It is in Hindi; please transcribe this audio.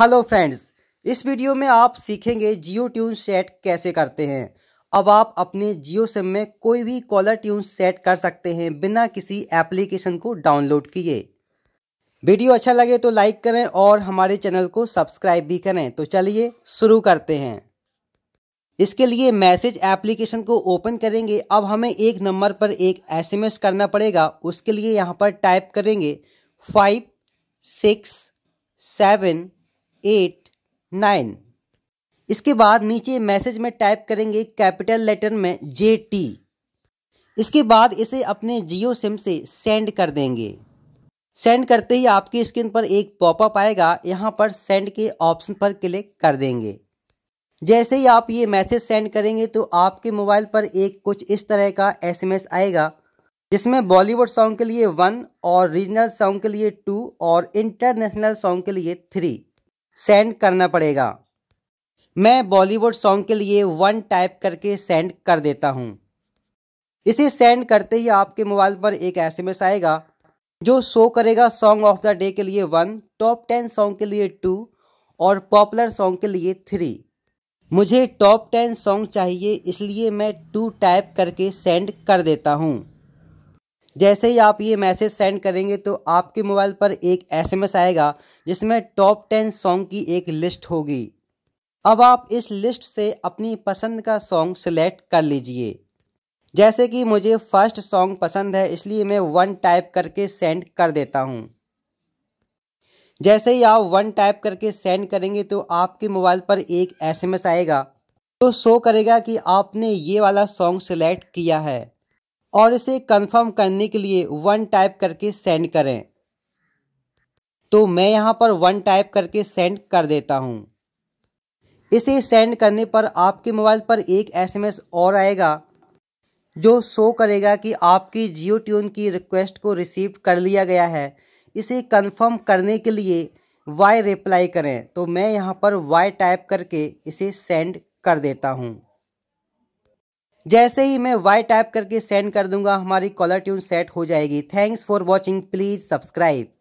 हेलो फ्रेंड्स इस वीडियो में आप सीखेंगे जियो ट्यून सेट कैसे करते हैं अब आप अपने जियो सिम में कोई भी कॉलर ट्यून सेट कर सकते हैं बिना किसी एप्लीकेशन को डाउनलोड किए वीडियो अच्छा लगे तो लाइक करें और हमारे चैनल को सब्सक्राइब भी करें तो चलिए शुरू करते हैं इसके लिए मैसेज एप्लीकेशन को ओपन करेंगे अब हमें एक नंबर पर एक एस करना पड़ेगा उसके लिए यहाँ पर टाइप करेंगे five six seven eight nine इसके बाद नीचे मैसेज में टाइप करेंगे कैपिटल लेटर में जे टी इसके बाद इसे अपने जियो सिम से सेंड कर देंगे सेंड करते ही आपकी स्क्रीन पर एक पॉपअप आएगा यहाँ पर सेंड के ऑप्शन पर क्लिक कर देंगे जैसे ही आप ये मैसेज सेंड करेंगे तो आपके मोबाइल पर एक कुछ इस तरह का एसएमएस आएगा जिसमें बॉलीवुड सॉन्ग के लिए वन और रीजनल सॉन्ग के लिए टू और इंटरनेशनल सॉन्ग के लिए थ्री सेंड करना पड़ेगा मैं बॉलीवुड सॉन्ग के लिए वन टाइप करके सेंड कर देता हूँ इसे सेंड करते ही आपके मोबाइल पर एक एस आएगा जो शो करेगा सॉन्ग ऑफ द डे के लिए वन टॉप टेन सॉन्ग के लिए टू और पॉपुलर सॉन्ग के लिए थ्री मुझे टॉप टेन सॉन्ग चाहिए इसलिए मैं टू टाइप करके सेंड कर देता हूँ जैसे ही आप ये मैसेज सेंड करेंगे तो आपके मोबाइल पर एक एसएमएस आएगा जिसमें टॉप टेन सॉन्ग की एक लिस्ट होगी अब आप इस लिस्ट से अपनी पसंद का सॉन्ग सिलेक्ट कर लीजिए जैसे कि मुझे फर्स्ट सॉन्ग पसंद है इसलिए मैं वन टाइप करके सेंड कर देता हूँ जैसे ही आप वन टाइप करके सेंड करेंगे तो आपके मोबाइल पर एक एसएमएस आएगा तो शो करेगा कि आपने ये वाला सॉन्ग सिलेक्ट किया है और इसे कंफर्म करने के लिए वन टाइप करके सेंड करें तो मैं यहाँ पर वन टाइप करके सेंड कर देता हूँ इसे सेंड करने पर आपके मोबाइल पर एक एसएमएस और आएगा जो शो करेगा कि आपकी जियो ट्यून की रिक्वेस्ट को रिसीव कर लिया गया है इसे कंफर्म करने के लिए वाई रिप्लाई करें तो मैं यहाँ पर वाई टाइप करके इसे सेंड कर देता हूँ जैसे ही मैं वाई टाइप करके सेंड कर दूंगा हमारी कॉलर ट्यून सेट हो जाएगी thanks for watching please subscribe